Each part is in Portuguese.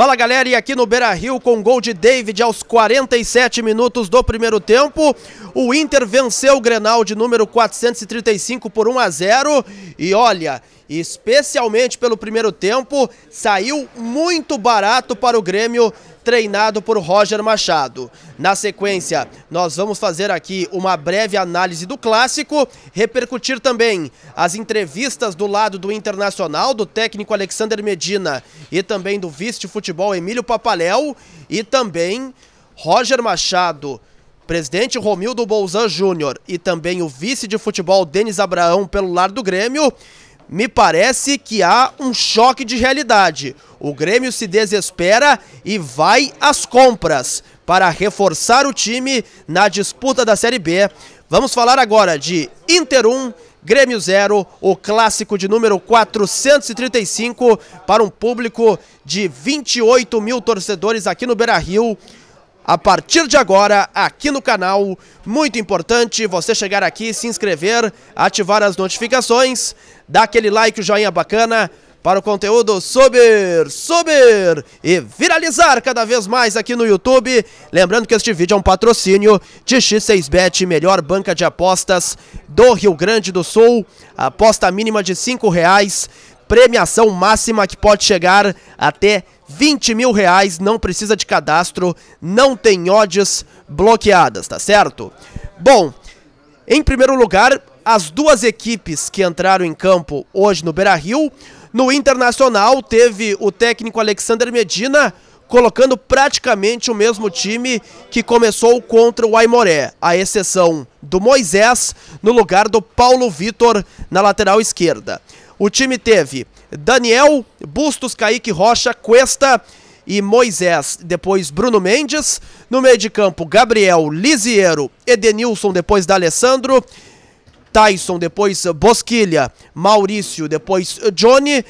Fala galera, e aqui no Beira Rio, com gol de David aos 47 minutos do primeiro tempo, o Inter venceu o Grenal de número 435 por 1 a 0. E olha, especialmente pelo primeiro tempo, saiu muito barato para o Grêmio treinado por Roger Machado. Na sequência, nós vamos fazer aqui uma breve análise do clássico, repercutir também as entrevistas do lado do Internacional, do técnico Alexander Medina e também do vice de futebol Emílio Papaléu e também Roger Machado, presidente Romildo Bolzan Júnior e também o vice de futebol Denis Abraão pelo lado do Grêmio me parece que há um choque de realidade. O Grêmio se desespera e vai às compras para reforçar o time na disputa da Série B. Vamos falar agora de Inter 1, Grêmio 0, o clássico de número 435 para um público de 28 mil torcedores aqui no Beira-Rio. A partir de agora, aqui no canal, muito importante você chegar aqui, se inscrever, ativar as notificações, dar aquele like, o joinha bacana, para o conteúdo subir, subir e viralizar cada vez mais aqui no YouTube. Lembrando que este vídeo é um patrocínio de X6Bet, melhor banca de apostas do Rio Grande do Sul. Aposta mínima de R$ reais, premiação máxima que pode chegar até 20 mil reais, não precisa de cadastro, não tem odds bloqueadas, tá certo? Bom, em primeiro lugar, as duas equipes que entraram em campo hoje no Beira-Rio no Internacional, teve o técnico Alexander Medina colocando praticamente o mesmo time que começou contra o Aimoré, a exceção do Moisés no lugar do Paulo Vitor na lateral esquerda. O time teve Daniel, Bustos, Kaique Rocha, Cuesta e Moisés, depois Bruno Mendes, no meio de campo Gabriel, Lisiero, Edenilson, depois da Alessandro Tyson, depois uh, Bosquilha, Maurício, depois uh, Johnny,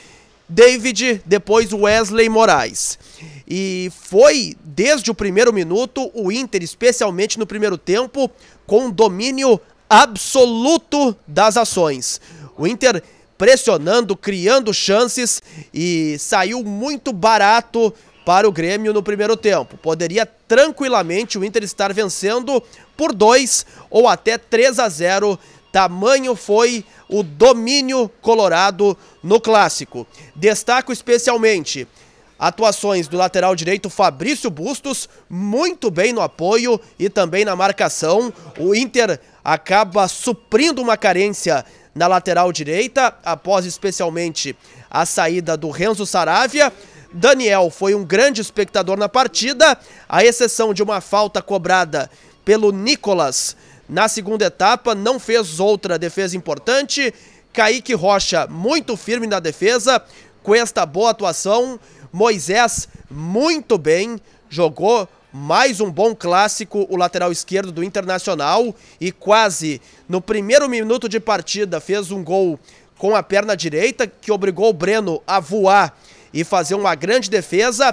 David, depois Wesley Moraes. E foi desde o primeiro minuto o Inter, especialmente no primeiro tempo, com domínio absoluto das ações. O Inter pressionando, criando chances e saiu muito barato para o Grêmio no primeiro tempo. Poderia tranquilamente o Inter estar vencendo por 2 ou até 3 a 0 Tamanho foi o domínio colorado no clássico. Destaco especialmente atuações do lateral direito Fabrício Bustos, muito bem no apoio e também na marcação. O Inter acaba suprindo uma carência na lateral direita, após especialmente a saída do Renzo Saravia. Daniel foi um grande espectador na partida, à exceção de uma falta cobrada pelo Nicolas na segunda etapa, não fez outra defesa importante. Kaique Rocha, muito firme na defesa. Com esta boa atuação. Moisés, muito bem. Jogou mais um bom clássico, o lateral esquerdo do Internacional. E quase no primeiro minuto de partida fez um gol com a perna direita, que obrigou o Breno a voar e fazer uma grande defesa.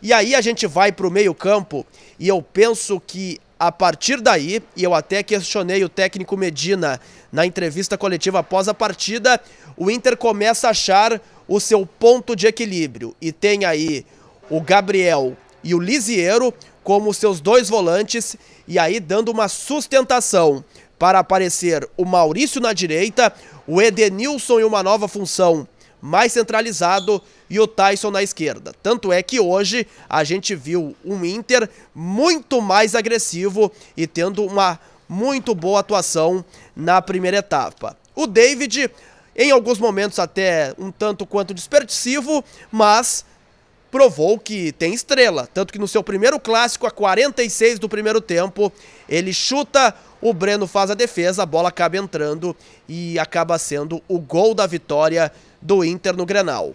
E aí a gente vai para o meio-campo e eu penso que a partir daí, e eu até questionei o técnico Medina na entrevista coletiva após a partida, o Inter começa a achar o seu ponto de equilíbrio. E tem aí o Gabriel e o Lisiero como seus dois volantes, e aí dando uma sustentação para aparecer o Maurício na direita, o Edenilson em uma nova função mais centralizado e o Tyson na esquerda. Tanto é que hoje a gente viu um Inter muito mais agressivo e tendo uma muito boa atuação na primeira etapa. O David, em alguns momentos até um tanto quanto desperdicivo, mas provou que tem estrela. Tanto que no seu primeiro clássico, a 46 do primeiro tempo, ele chuta, o Breno faz a defesa, a bola acaba entrando e acaba sendo o gol da vitória do Inter no Grenal.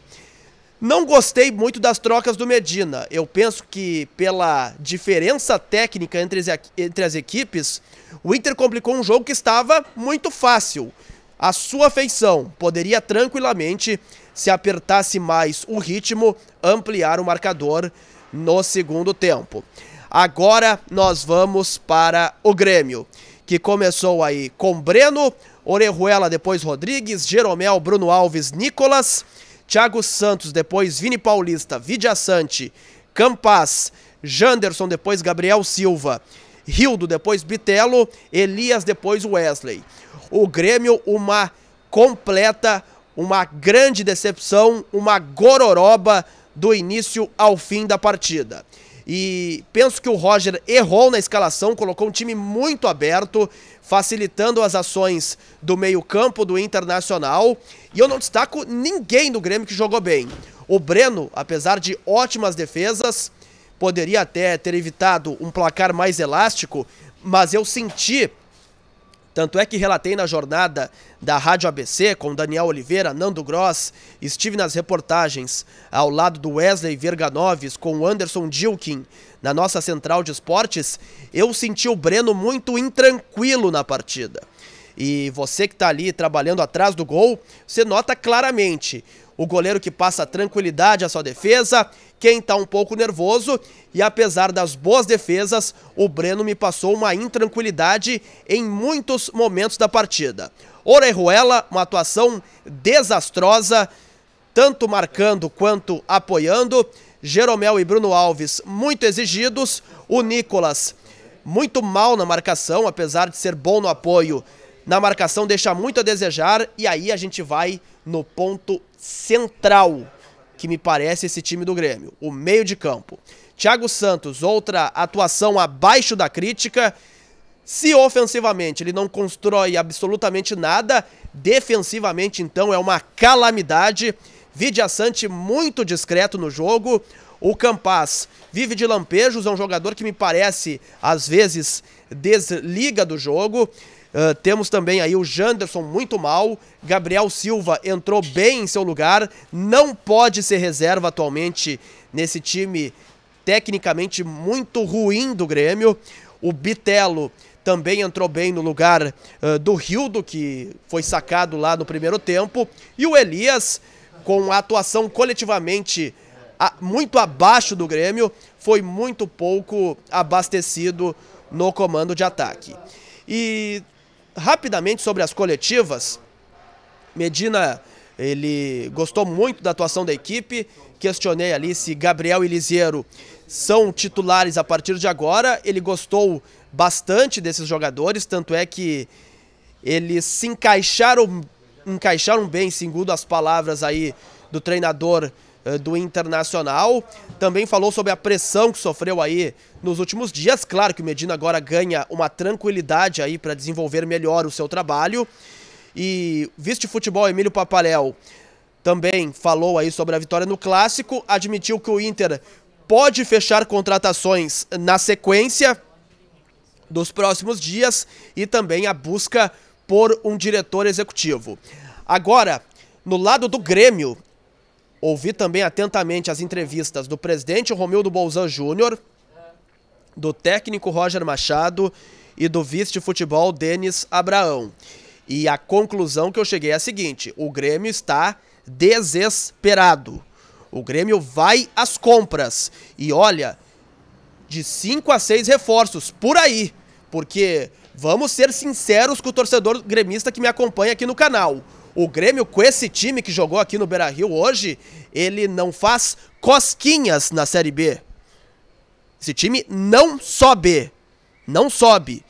Não gostei muito das trocas do Medina. Eu penso que, pela diferença técnica entre as, entre as equipes, o Inter complicou um jogo que estava muito fácil. A sua feição poderia tranquilamente, se apertasse mais o ritmo, ampliar o marcador no segundo tempo. Agora nós vamos para o Grêmio, que começou aí com Breno, Orejuela, depois Rodrigues, Jeromel, Bruno Alves, Nicolas, Thiago Santos, depois Vini Paulista, Vidia Sante, Campas, Janderson, depois Gabriel Silva, Rildo, depois Bitelo, Elias, depois Wesley. O Grêmio, uma completa, uma grande decepção, uma gororoba do início ao fim da partida. E penso que o Roger errou na escalação, colocou um time muito aberto, facilitando as ações do meio-campo do Internacional. E eu não destaco ninguém do Grêmio que jogou bem. O Breno, apesar de ótimas defesas, poderia até ter evitado um placar mais elástico, mas eu senti tanto é que relatei na jornada da Rádio ABC com Daniel Oliveira, Nando Gross, estive nas reportagens ao lado do Wesley Verganoves com Anderson Dilkin na nossa central de esportes. Eu senti o Breno muito intranquilo na partida. E você que está ali trabalhando atrás do gol, você nota claramente o goleiro que passa tranquilidade à sua defesa, quem tá um pouco nervoso e apesar das boas defesas, o Breno me passou uma intranquilidade em muitos momentos da partida. Orejuela, uma atuação desastrosa, tanto marcando quanto apoiando. Jeromel e Bruno Alves muito exigidos. O Nicolas muito mal na marcação, apesar de ser bom no apoio. Na marcação deixa muito a desejar e aí a gente vai no ponto central que me parece esse time do Grêmio, o meio de campo. Thiago Santos, outra atuação abaixo da crítica. Se ofensivamente ele não constrói absolutamente nada, defensivamente então é uma calamidade. Vidia Sante muito discreto no jogo. O Campaz vive de lampejos, é um jogador que me parece, às vezes, desliga do jogo. Ah, temos também aí o Janderson muito mal. Gabriel Silva entrou bem em seu lugar. Não pode ser reserva atualmente nesse time tecnicamente muito ruim do Grêmio. O Bitelo também entrou bem no lugar uh, do Rildo, que foi sacado lá no primeiro tempo. E o Elias, com a atuação coletivamente a, muito abaixo do Grêmio, foi muito pouco abastecido no comando de ataque. E Rapidamente sobre as coletivas, Medina ele gostou muito da atuação da equipe. Questionei ali se Gabriel e Liseiro são titulares a partir de agora. Ele gostou bastante desses jogadores, tanto é que eles se encaixaram, encaixaram bem, segundo as palavras aí do treinador eh, do Internacional. Também falou sobre a pressão que sofreu aí nos últimos dias. Claro que o Medina agora ganha uma tranquilidade aí para desenvolver melhor o seu trabalho. E vice futebol, Emílio Paparel também falou aí sobre a vitória no clássico, admitiu que o Inter pode fechar contratações na sequência dos próximos dias e também a busca por um diretor executivo. Agora, no lado do Grêmio, Ouvi também atentamente as entrevistas do presidente Romildo Bolzan Júnior, do técnico Roger Machado e do vice de futebol Denis Abraão. E a conclusão que eu cheguei é a seguinte: o Grêmio está desesperado. O Grêmio vai às compras. E olha, de 5 a 6 reforços por aí. Porque vamos ser sinceros com o torcedor gremista que me acompanha aqui no canal. O Grêmio, com esse time que jogou aqui no Beira Rio hoje, ele não faz cosquinhas na Série B. Esse time não sobe. Não sobe.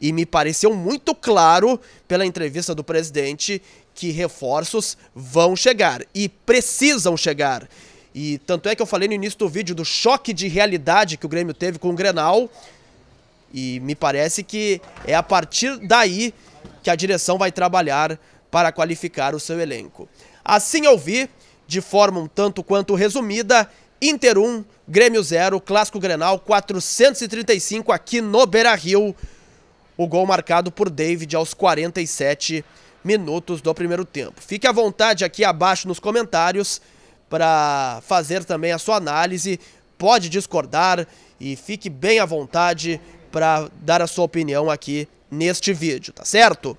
E me pareceu muito claro pela entrevista do presidente que reforços vão chegar e precisam chegar. E tanto é que eu falei no início do vídeo do choque de realidade que o Grêmio teve com o Grenal. E me parece que é a partir daí que a direção vai trabalhar para qualificar o seu elenco. Assim eu vi, de forma um tanto quanto resumida, Inter 1, Grêmio 0, Clássico Grenal 435 aqui no Beira-Rio. O gol marcado por David aos 47 minutos do primeiro tempo. Fique à vontade aqui abaixo nos comentários para fazer também a sua análise. Pode discordar e fique bem à vontade para dar a sua opinião aqui neste vídeo, tá certo?